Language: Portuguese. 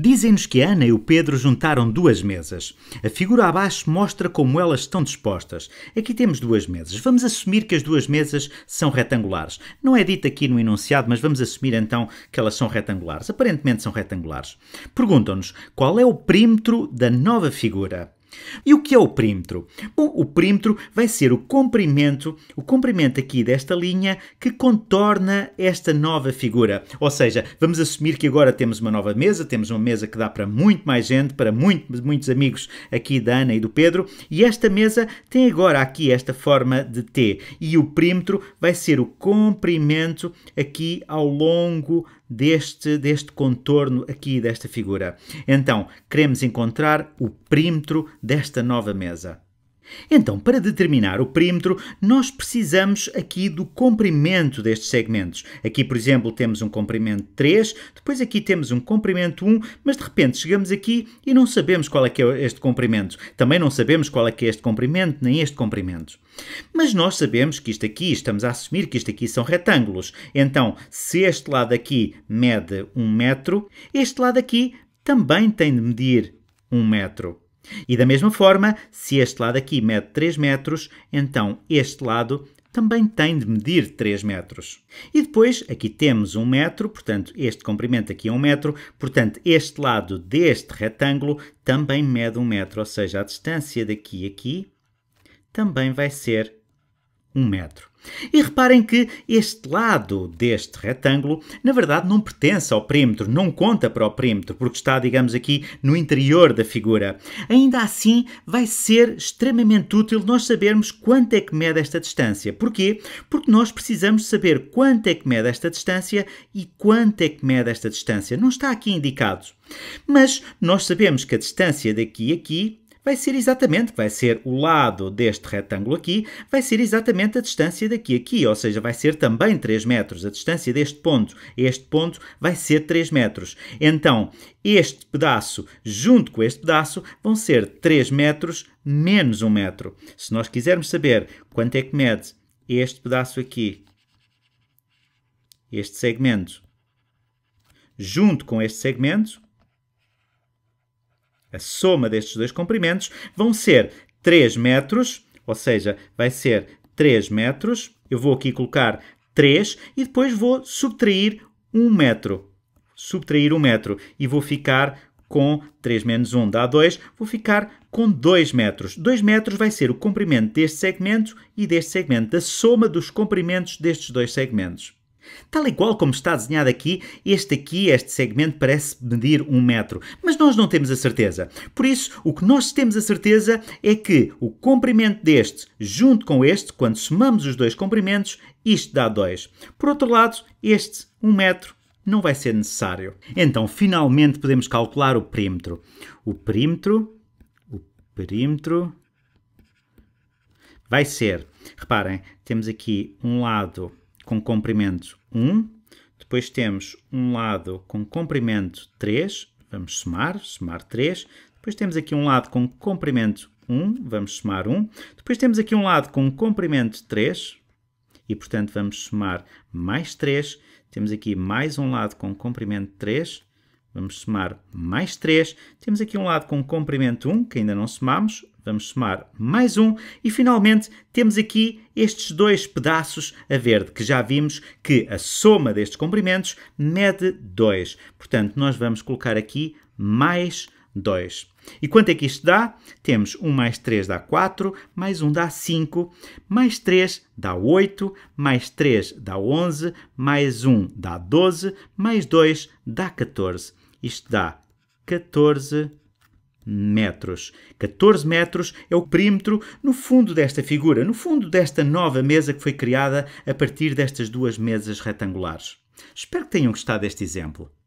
Dizem-nos que a Ana e o Pedro juntaram duas mesas. A figura abaixo mostra como elas estão dispostas. Aqui temos duas mesas. Vamos assumir que as duas mesas são retangulares. Não é dito aqui no enunciado, mas vamos assumir então que elas são retangulares. Aparentemente são retangulares. Perguntam-nos qual é o perímetro da nova figura. E o que é o perímetro? Bom, o perímetro vai ser o comprimento, o comprimento aqui desta linha que contorna esta nova figura. Ou seja, vamos assumir que agora temos uma nova mesa, temos uma mesa que dá para muito mais gente, para muito, muitos amigos aqui da Ana e do Pedro, e esta mesa tem agora aqui esta forma de T. E o perímetro vai ser o comprimento aqui ao longo deste, deste contorno aqui desta figura. Então, queremos encontrar o perímetro desta nova mesa. Então, para determinar o perímetro, nós precisamos aqui do comprimento destes segmentos. Aqui, por exemplo, temos um comprimento 3, depois aqui temos um comprimento 1, mas de repente chegamos aqui e não sabemos qual é que é este comprimento. Também não sabemos qual é que é este comprimento, nem este comprimento. Mas nós sabemos que isto aqui, estamos a assumir que isto aqui são retângulos. Então, se este lado aqui mede 1 metro, este lado aqui também tem de medir 1 metro. E da mesma forma, se este lado aqui mede 3 metros, então este lado também tem de medir 3 metros. E depois, aqui temos 1 metro, portanto, este comprimento aqui é 1 metro, portanto, este lado deste retângulo também mede 1 metro, ou seja, a distância daqui a aqui também vai ser 1 metro. E reparem que este lado deste retângulo, na verdade, não pertence ao perímetro, não conta para o perímetro, porque está, digamos aqui, no interior da figura. Ainda assim, vai ser extremamente útil nós sabermos quanto é que mede esta distância. Porquê? Porque nós precisamos saber quanto é que mede esta distância e quanto é que mede esta distância. Não está aqui indicado. Mas nós sabemos que a distância daqui a aqui vai ser exatamente, vai ser o lado deste retângulo aqui, vai ser exatamente a distância daqui a aqui, ou seja, vai ser também 3 metros. A distância deste ponto a este ponto vai ser 3 metros. Então, este pedaço junto com este pedaço vão ser 3 metros menos 1 metro. Se nós quisermos saber quanto é que mede este pedaço aqui, este segmento, junto com este segmento, a soma destes dois comprimentos, vão ser 3 metros, ou seja, vai ser 3 metros. Eu vou aqui colocar 3 e depois vou subtrair 1 metro. Subtrair 1 metro e vou ficar com 3 menos 1 dá 2, vou ficar com 2 metros. 2 metros vai ser o comprimento deste segmento e deste segmento, a soma dos comprimentos destes dois segmentos. Tal e qual como está desenhado aqui, este aqui, este segmento, parece medir um metro. Mas nós não temos a certeza. Por isso, o que nós temos a certeza é que o comprimento deste, junto com este, quando somamos os dois comprimentos, isto dá 2. Por outro lado, este, 1 um metro, não vai ser necessário. Então, finalmente, podemos calcular o perímetro. O perímetro, o perímetro, vai ser, reparem, temos aqui um lado com comprimento 1, depois temos um lado com comprimento 3, vamos somar, somar 3, depois temos aqui um lado com comprimento 1, vamos somar 1, depois temos aqui um lado com comprimento 3, e portanto vamos somar mais 3, temos aqui mais um lado com comprimento 3, vamos somar mais 3, temos aqui um lado com comprimento 1, que ainda não somamos, Vamos somar mais um e finalmente temos aqui estes dois pedaços a verde, que já vimos que a soma destes comprimentos mede 2. Portanto, nós vamos colocar aqui mais 2. E quanto é que isto dá? Temos 1 mais 3 dá 4, mais 1 dá 5, mais 3 dá 8, mais 3 dá 11, mais 1 dá 12, mais 2 dá 14. Isto dá 14 metros. 14 metros é o perímetro no fundo desta figura, no fundo desta nova mesa que foi criada a partir destas duas mesas retangulares. Espero que tenham gostado deste exemplo.